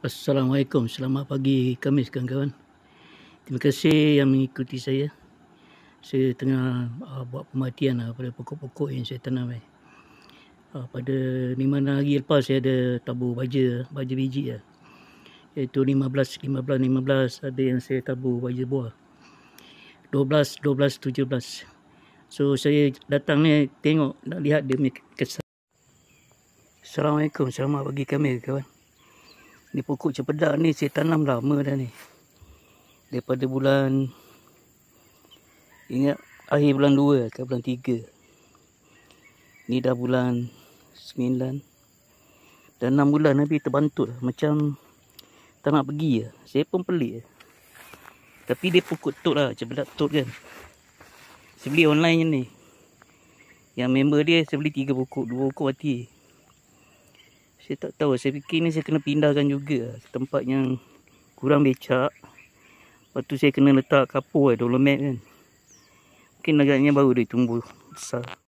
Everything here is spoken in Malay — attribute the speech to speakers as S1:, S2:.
S1: Assalamualaikum, selamat pagi Kamis kawan-kawan. Terima kasih yang mengikuti saya. Saya tengah uh, buat pematian uh, pada pokok-pokok yang saya tanam. Eh. Uh, pada lima hari lepas saya ada tabur baja, baja biji. Uh. Iaitu belas lima belas ada yang saya tabur baja buah. Dua dua belas belas tujuh belas. So saya datang ni tengok nak lihat dia punya kesan. Assalamualaikum, selamat pagi kami kawan-kawan. Ni pokok cempedak ni saya tanam lama dah ni. Daripada bulan ingat akhir bulan 2 ke bulan 3. Ni dah bulan 9. Dah 6 bulan nabi terbantut macam tak nak pergi je. Saya pun pelik je. Tapi dia pokok tot lah. Cempedak tot kan. Saya beli online je ni. Yang member dia saya beli 3 pokok. 2 pokok mati. Saya tak tahu Saya fikir ni saya kena pindahkan juga Tempat yang kurang becak Lepas tu saya kena letak kapur eh, Dolomet kan Mungkin agaknya baru dia tumbuh Besar